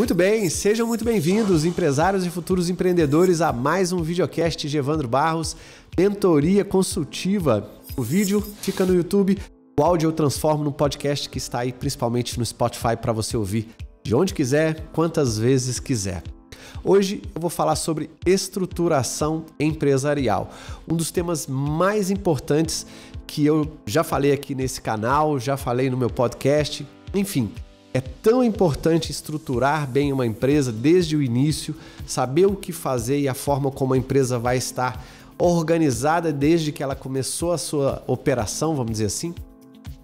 Muito bem, sejam muito bem-vindos, empresários e futuros empreendedores, a mais um videocast de Evandro Barros, mentoria consultiva. O vídeo fica no YouTube, o áudio eu transformo no podcast que está aí principalmente no Spotify para você ouvir de onde quiser, quantas vezes quiser. Hoje eu vou falar sobre estruturação empresarial, um dos temas mais importantes que eu já falei aqui nesse canal, já falei no meu podcast, enfim, é tão importante estruturar bem uma empresa desde o início, saber o que fazer e a forma como a empresa vai estar organizada desde que ela começou a sua operação, vamos dizer assim,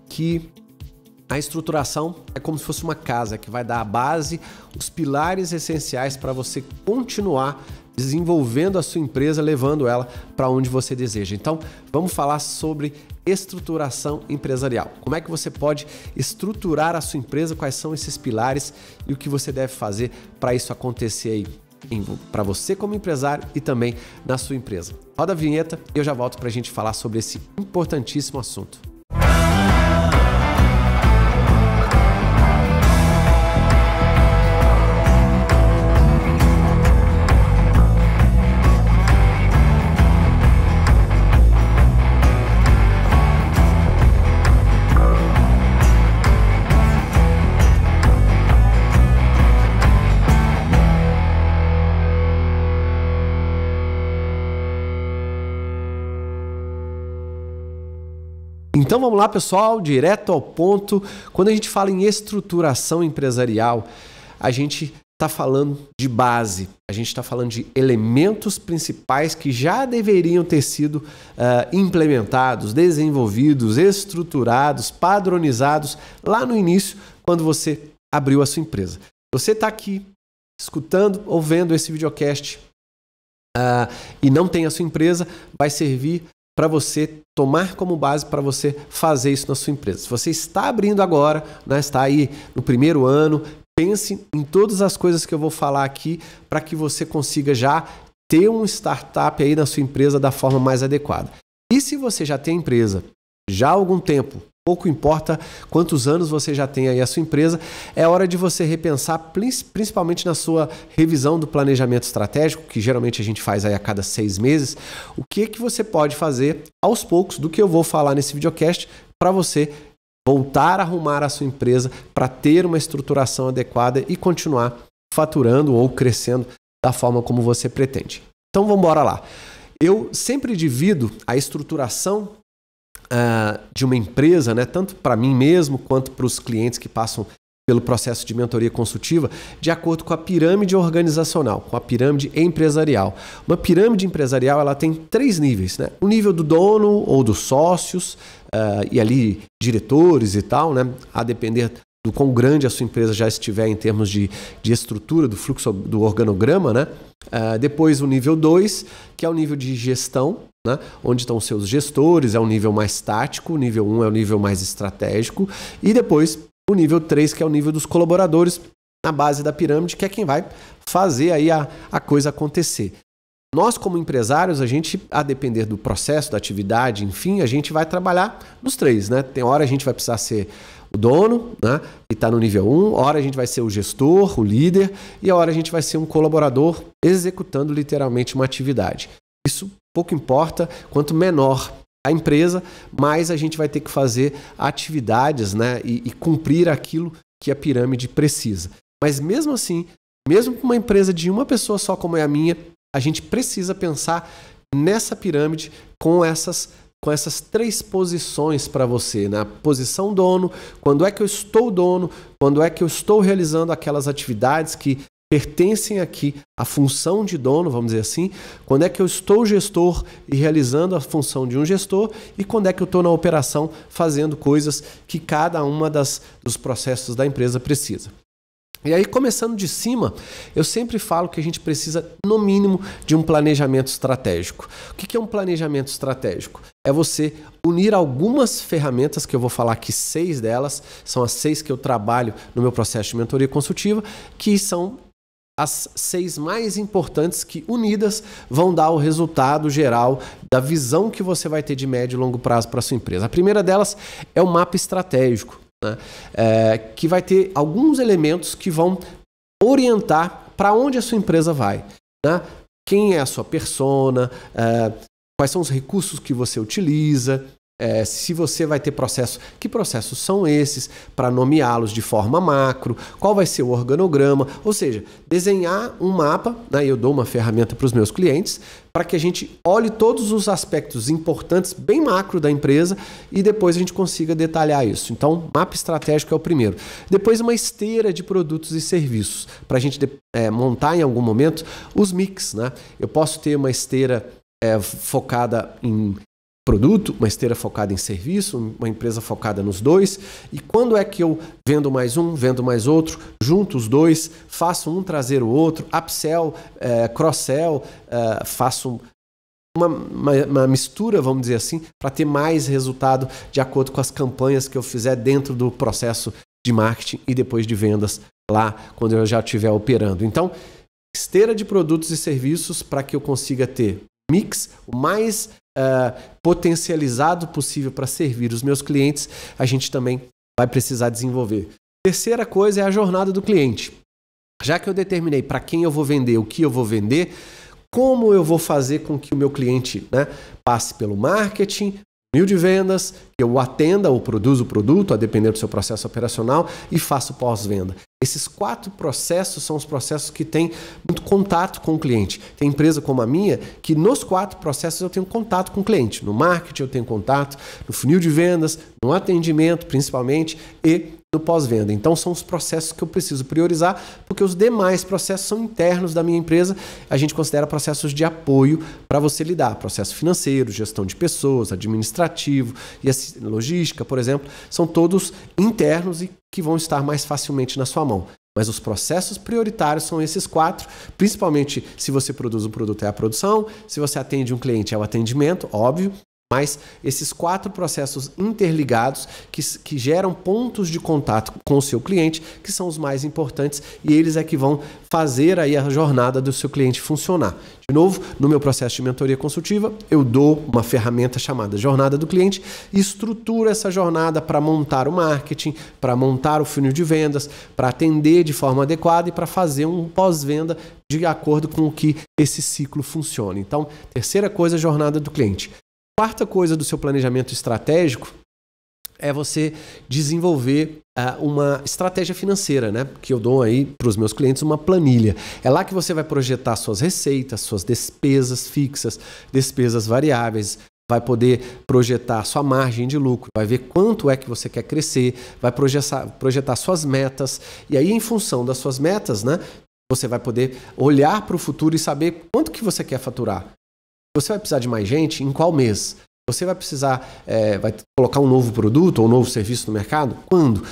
que a estruturação é como se fosse uma casa que vai dar a base, os pilares essenciais para você continuar desenvolvendo a sua empresa, levando ela para onde você deseja. Então, vamos falar sobre estruturação empresarial. Como é que você pode estruturar a sua empresa, quais são esses pilares e o que você deve fazer para isso acontecer aí para você como empresário e também na sua empresa. Roda a vinheta e eu já volto para a gente falar sobre esse importantíssimo assunto. Então vamos lá, pessoal, direto ao ponto. Quando a gente fala em estruturação empresarial, a gente está falando de base, a gente está falando de elementos principais que já deveriam ter sido uh, implementados, desenvolvidos, estruturados, padronizados lá no início, quando você abriu a sua empresa. Você está aqui escutando ou vendo esse videocast uh, e não tem a sua empresa, vai servir para você tomar como base para você fazer isso na sua empresa. Se você está abrindo agora, né, está aí no primeiro ano, pense em todas as coisas que eu vou falar aqui para que você consiga já ter um startup aí na sua empresa da forma mais adequada. E se você já tem empresa já há algum tempo, Pouco importa quantos anos você já tem aí a sua empresa, é hora de você repensar, principalmente na sua revisão do planejamento estratégico, que geralmente a gente faz aí a cada seis meses, o que que você pode fazer aos poucos do que eu vou falar nesse videocast para você voltar a arrumar a sua empresa para ter uma estruturação adequada e continuar faturando ou crescendo da forma como você pretende. Então vamos embora lá. Eu sempre divido a estruturação uh, de uma empresa, né, tanto para mim mesmo quanto para os clientes que passam pelo processo de mentoria consultiva, de acordo com a pirâmide organizacional, com a pirâmide empresarial. Uma pirâmide empresarial ela tem três níveis, né? O nível do dono ou dos sócios uh, e ali diretores e tal, né? A depender do quão grande a sua empresa já estiver em termos de, de estrutura, do fluxo do organograma, né? Uh, depois o nível 2, que é o nível de gestão, né? onde estão seus gestores, é um nível mais tático, o nível 1 é o nível mais estratégico, e depois o nível 3, que é o nível dos colaboradores na base da pirâmide, que é quem vai fazer aí a, a coisa acontecer. Nós, como empresários, a gente, a depender do processo, da atividade, enfim, a gente vai trabalhar nos três, né? Tem hora a gente vai precisar ser o dono, né? E está no nível 1, hora a gente vai ser o gestor, o líder, e a hora a gente vai ser um colaborador executando literalmente uma atividade. Isso Pouco importa, quanto menor a empresa, mais a gente vai ter que fazer atividades né, e, e cumprir aquilo que a pirâmide precisa. Mas mesmo assim, mesmo com uma empresa de uma pessoa só como é a minha, a gente precisa pensar nessa pirâmide com essas com essas três posições para você, na né? posição dono, quando é que eu estou dono, quando é que eu estou realizando aquelas atividades que pertencem aqui à função de dono, vamos dizer assim, quando é que eu estou gestor e realizando a função de um gestor e quando é que eu estou na operação fazendo coisas que cada uma das dos processos da empresa precisa. E aí, começando de cima, eu sempre falo que a gente precisa, no mínimo, de um planejamento estratégico. O que é um planejamento estratégico? É você unir algumas ferramentas, que eu vou falar aqui seis delas, são as seis que eu trabalho no meu processo de mentoria consultiva, que são as seis mais importantes que, unidas, vão dar o resultado geral da visão que você vai ter de médio e longo prazo para sua empresa. A primeira delas é o mapa estratégico, né? é, que vai ter alguns elementos que vão orientar para onde a sua empresa vai. Né? Quem é a sua persona, é, quais são os recursos que você utiliza, é, se você vai ter processo, que processos são esses para nomeá-los de forma macro, qual vai ser o organograma, ou seja, desenhar um mapa, daí né, eu dou uma ferramenta para os meus clientes, para que a gente olhe todos os aspectos importantes, bem macro da empresa, e depois a gente consiga detalhar isso. Então, mapa estratégico é o primeiro. Depois, uma esteira de produtos e serviços, para a gente é, montar em algum momento os mix. Né? Eu posso ter uma esteira é, focada em produto, uma esteira focada em serviço, uma empresa focada nos dois. E quando é que eu vendo mais um, vendo mais outro, junto os dois, faço um trazer o outro, upsell, é, cross-sell, é, faço uma, uma, uma, mistura, vamos dizer assim, para ter mais resultado de acordo com as campanhas que eu fizer dentro do processo de marketing e depois de vendas lá, quando eu já estiver operando. Então, esteira de produtos e serviços para que eu consiga ter mix o mais uh, potencializado possível para servir os meus clientes, a gente também vai precisar desenvolver. Terceira coisa é a jornada do cliente. Já que eu determinei para quem eu vou vender, o que eu vou vender, como eu vou fazer com que o meu cliente né, passe pelo marketing, mil de vendas, que eu atenda ou produza o produto, a depender do seu processo operacional, e o pós-venda. Esses quatro processos são os processos que têm muito contato com o cliente. Tem empresa como a minha que nos quatro processos eu tenho contato com o cliente. No marketing eu tenho contato, no funil de vendas, no atendimento principalmente e no pós-venda. Então são os processos que eu preciso priorizar, porque os demais processos são internos da minha empresa. A gente considera processos de apoio para você lidar, processo financeiro, gestão de pessoas, administrativo e logística, por exemplo, são todos internos e que vão estar mais facilmente na sua mão. Mas os processos prioritários são esses quatro, principalmente se você produz um produto é a produção, se você atende um cliente é o atendimento, óbvio, mas esses quatro processos interligados que, que geram pontos de contato com o seu cliente, que são os mais importantes, e eles é que vão fazer aí a jornada do seu cliente funcionar. De novo, no meu processo de mentoria consultiva, eu dou uma ferramenta chamada Jornada do Cliente e estruturo essa jornada para montar o marketing, para montar o funil de vendas, para atender de forma adequada e para fazer um pós-venda de acordo com o que esse ciclo funciona. Então, terceira coisa, jornada do cliente. Quarta coisa do seu planejamento estratégico é você desenvolver uh, uma estratégia financeira, né? Que eu dou aí para os meus clientes uma planilha. É lá que você vai projetar suas receitas, suas despesas fixas, despesas variáveis, vai poder projetar sua margem de lucro, vai ver quanto é que você quer crescer, vai projetar, projetar suas metas e aí em função das suas metas, né? Você vai poder olhar para o futuro e saber quanto que você quer faturar, você vai precisar de mais gente em qual mês? Você vai precisar, é, vai colocar um novo produto ou um novo serviço no mercado? Quando?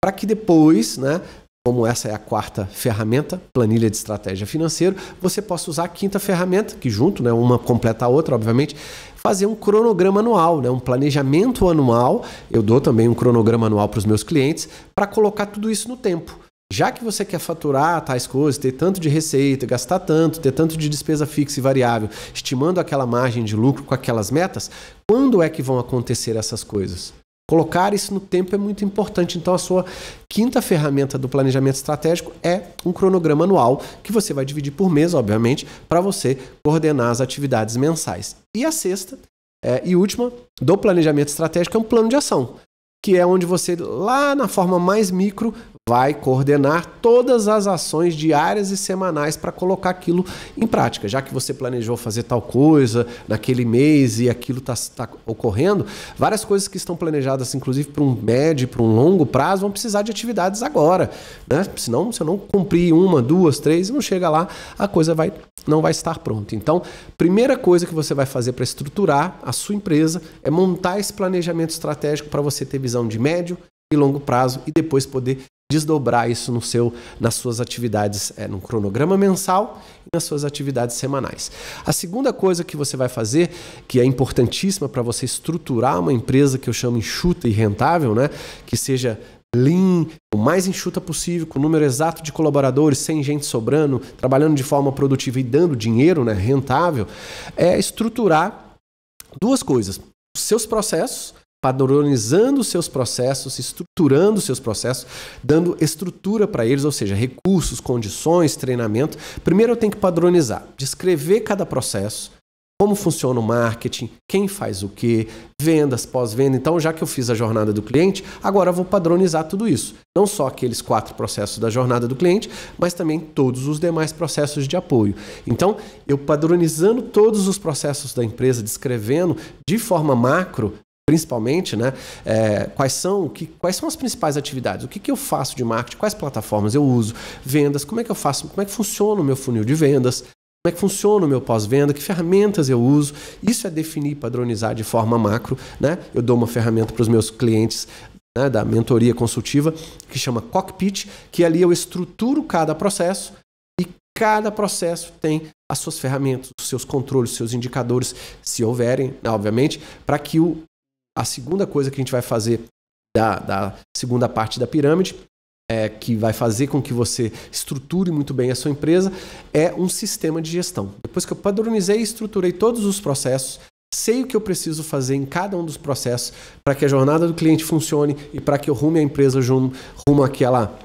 Para que depois, né, como essa é a quarta ferramenta, planilha de estratégia financeira, você possa usar a quinta ferramenta, que junto, né, uma completa a outra, obviamente, fazer um cronograma anual, né, um planejamento anual. Eu dou também um cronograma anual para os meus clientes para colocar tudo isso no tempo. Já que você quer faturar tais coisas, ter tanto de receita, gastar tanto, ter tanto de despesa fixa e variável, estimando aquela margem de lucro com aquelas metas, quando é que vão acontecer essas coisas? Colocar isso no tempo é muito importante. Então, a sua quinta ferramenta do planejamento estratégico é um cronograma anual, que você vai dividir por mês, obviamente, para você coordenar as atividades mensais. E a sexta é, e última do planejamento estratégico é um plano de ação que é onde você, lá na forma mais micro, vai coordenar todas as ações diárias e semanais para colocar aquilo em prática. Já que você planejou fazer tal coisa naquele mês e aquilo está tá ocorrendo, várias coisas que estão planejadas, inclusive para um médio, para um longo prazo, vão precisar de atividades agora. Né? Senão, se eu não cumprir uma, duas, três, não chega lá, a coisa vai não vai estar pronto. Então, primeira coisa que você vai fazer para estruturar a sua empresa é montar esse planejamento estratégico para você ter visão de médio e longo prazo e depois poder desdobrar isso no seu, nas suas atividades, é, no cronograma mensal e nas suas atividades semanais. A segunda coisa que você vai fazer, que é importantíssima para você estruturar uma empresa que eu chamo enxuta e rentável, né? que seja lean, o mais enxuta possível, com o número exato de colaboradores, sem gente sobrando, trabalhando de forma produtiva e dando dinheiro, né, rentável, é estruturar duas coisas: os seus processos, padronizando os seus processos, estruturando os seus processos, dando estrutura para eles, ou seja, recursos, condições, treinamento. Primeiro eu tenho que padronizar, descrever cada processo, como funciona o marketing, quem faz o que, vendas, pós-venda. Então, já que eu fiz a jornada do cliente, agora vou padronizar tudo isso. Não só aqueles quatro processos da jornada do cliente, mas também todos os demais processos de apoio. Então, eu padronizando todos os processos da empresa, descrevendo de forma macro principalmente, né? É, quais são que, quais são as principais atividades? O que, que eu faço de marketing? Quais plataformas eu uso? Vendas? Como é que eu faço? Como é que funciona o meu funil de vendas? Como é que funciona o meu pós-venda? Que ferramentas eu uso? Isso é definir, padronizar de forma macro. Né? Eu dou uma ferramenta para os meus clientes né, da mentoria consultiva que chama Cockpit, que ali eu estruturo cada processo e cada processo tem as suas ferramentas, os seus controles, os seus indicadores, se houverem, né, obviamente, para que o, a segunda coisa que a gente vai fazer da, da segunda parte da pirâmide é, que vai fazer com que você estruture muito bem a sua empresa é um sistema de gestão. Depois que eu padronizei e estruturei todos os processos, sei o que eu preciso fazer em cada um dos processos para que a jornada do cliente funcione e para que eu rume a empresa rumo, rumo àquela,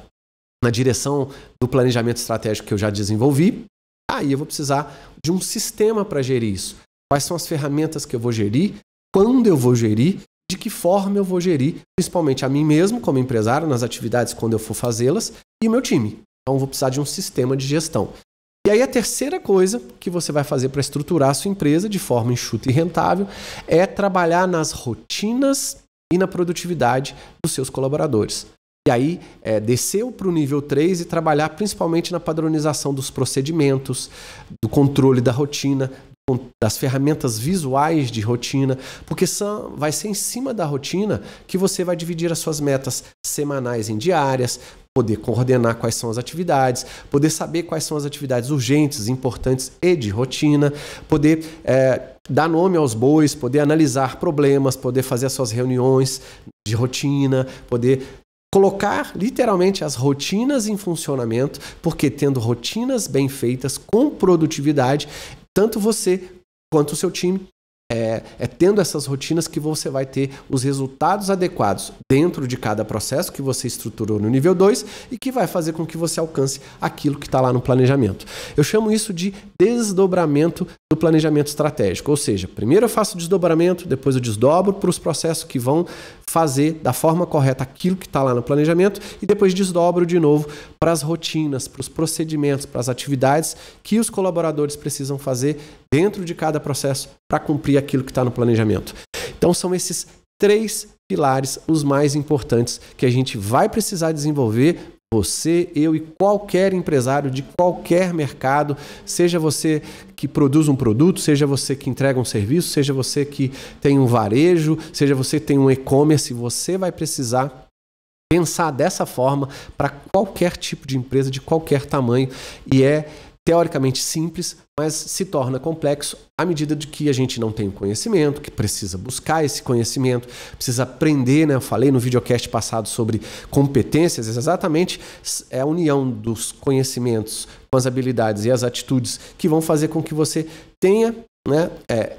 na direção do planejamento estratégico que eu já desenvolvi. Aí eu vou precisar de um sistema para gerir isso. Quais são as ferramentas que eu vou gerir? Quando eu vou gerir de que forma eu vou gerir, principalmente a mim mesmo como empresário, nas atividades quando eu for fazê-las, e o meu time. Então vou precisar de um sistema de gestão. E aí a terceira coisa que você vai fazer para estruturar a sua empresa de forma enxuta e rentável é trabalhar nas rotinas e na produtividade dos seus colaboradores. E aí é, desceu para o nível 3 e trabalhar principalmente na padronização dos procedimentos, do controle da rotina, das ferramentas visuais de rotina, porque são, vai ser em cima da rotina que você vai dividir as suas metas semanais em diárias, poder coordenar quais são as atividades, poder saber quais são as atividades urgentes, importantes e de rotina, poder é, dar nome aos bois, poder analisar problemas, poder fazer as suas reuniões de rotina, poder colocar literalmente as rotinas em funcionamento, porque tendo rotinas bem feitas com produtividade, tanto você quanto o seu time é, é, tendo essas rotinas que você vai ter os resultados adequados dentro de cada processo que você estruturou no nível 2 e que vai fazer com que você alcance aquilo que está lá no planejamento. Eu chamo isso de desdobramento do planejamento estratégico, ou seja, primeiro eu faço o desdobramento, depois eu desdobro para os processos que vão fazer da forma correta aquilo que está lá no planejamento e depois desdobro de novo para as rotinas, para os procedimentos, para as atividades que os colaboradores precisam fazer dentro de cada processo para cumprir aquilo que está no planejamento. Então, são esses três pilares os mais importantes que a gente vai precisar desenvolver você, eu e qualquer empresário de qualquer mercado, seja você que produz um produto, seja você que entrega um serviço, seja você que tem um varejo, seja você que tem um e-commerce, você vai precisar pensar dessa forma para qualquer tipo de empresa de qualquer tamanho e é teoricamente simples, mas se torna complexo à medida de que a gente não tem o conhecimento, que precisa buscar esse conhecimento, precisa aprender, né? Eu falei no videocast passado sobre competências, exatamente é a união dos conhecimentos com as habilidades e as atitudes que vão fazer com que você tenha né, é,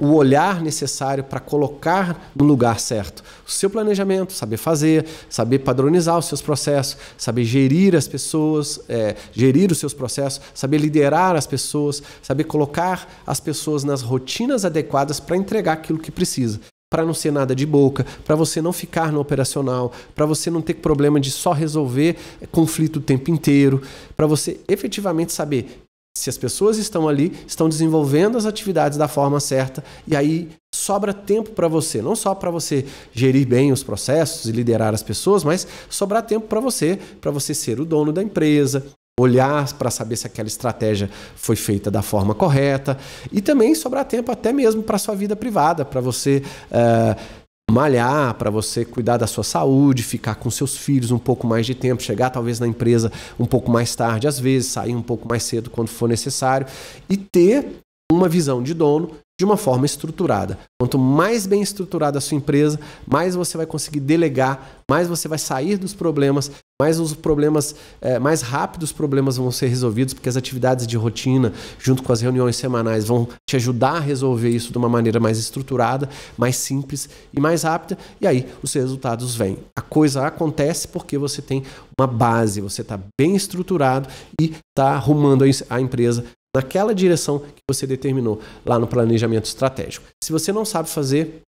o olhar necessário para colocar no lugar certo o seu planejamento, saber fazer, saber padronizar os seus processos, saber gerir as pessoas, é, gerir os seus processos, saber liderar as pessoas, saber colocar as pessoas nas rotinas adequadas para entregar aquilo que precisa para não ser nada de boca, para você não ficar no operacional, para você não ter problema de só resolver conflito o tempo inteiro, para você efetivamente saber se as pessoas estão ali, estão desenvolvendo as atividades da forma certa e aí sobra tempo para você, não só para você gerir bem os processos e liderar as pessoas, mas sobrar tempo para você, para você ser o dono da empresa, olhar para saber se aquela estratégia foi feita da forma correta e também sobrar tempo até mesmo para sua vida privada, para você uh, malhar, para você cuidar da sua saúde, ficar com seus filhos um pouco mais de tempo, chegar talvez na empresa um pouco mais tarde, às vezes sair um pouco mais cedo quando for necessário e ter uma visão de dono de uma forma estruturada. Quanto mais bem estruturada a sua empresa, mais você vai conseguir delegar, mais você vai sair dos problemas mais os problemas, é, mais rápido os problemas vão ser resolvidos, porque as atividades de rotina, junto com as reuniões semanais, vão te ajudar a resolver isso de uma maneira mais estruturada, mais simples e mais rápida, e aí os resultados vêm. A coisa acontece porque você tem uma base, você está bem estruturado e está arrumando a empresa naquela direção que você determinou lá no planejamento estratégico. Se você não sabe fazer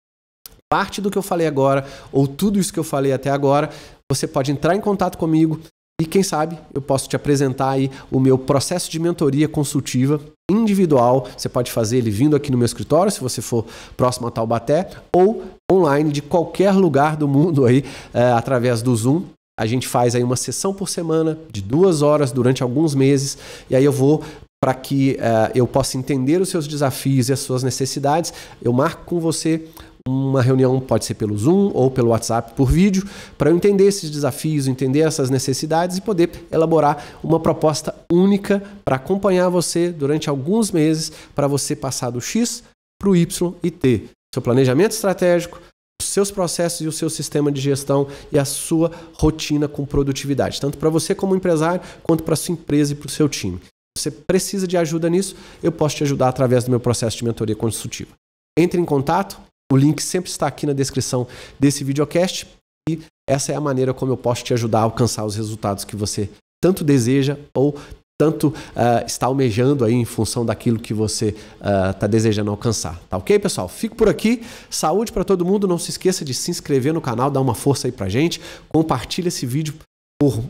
parte do que eu falei agora ou tudo isso que eu falei até agora, você pode entrar em contato comigo e quem sabe eu posso te apresentar aí o meu processo de mentoria consultiva individual. Você pode fazer ele vindo aqui no meu escritório, se você for próximo a Taubaté, ou online de qualquer lugar do mundo aí, é, através do Zoom. A gente faz aí uma sessão por semana de duas horas durante alguns meses, e aí eu vou para que eh, eu possa entender os seus desafios e as suas necessidades. Eu marco com você uma reunião pode ser pelo Zoom ou pelo WhatsApp por vídeo, para eu entender esses desafios, entender essas necessidades e poder elaborar uma proposta única para acompanhar você durante alguns meses para você passar do X para o Y e ter seu planejamento estratégico, os seus processos e o seu sistema de gestão e a sua rotina com produtividade, tanto para você como empresário, quanto para sua empresa e para o seu time. Se você precisa de ajuda nisso, eu posso te ajudar através do meu processo de mentoria consultiva. Entre em contato o link sempre está aqui na descrição desse videocast e essa é a maneira como eu posso te ajudar a alcançar os resultados que você tanto deseja ou tanto uh, está almejando aí em função daquilo que você está ah, uh, desejando alcançar. Tá ok, pessoal? Fico por aqui. Saúde para todo mundo. Não se esqueça de se inscrever no canal, dar uma força aí para gente. Compartilha esse vídeo por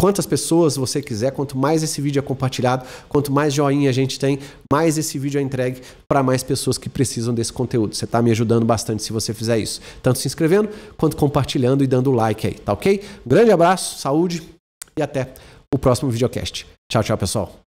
quantas pessoas você quiser, quanto mais esse vídeo é compartilhado, quanto mais joinha a gente tem, mais esse vídeo é entregue para mais pessoas que precisam desse conteúdo. Você está me ajudando bastante se você fizer isso, tanto se inscrevendo quanto compartilhando e dando like aí, tá ok? grande abraço, saúde e até o próximo videocast. Tchau, tchau, pessoal.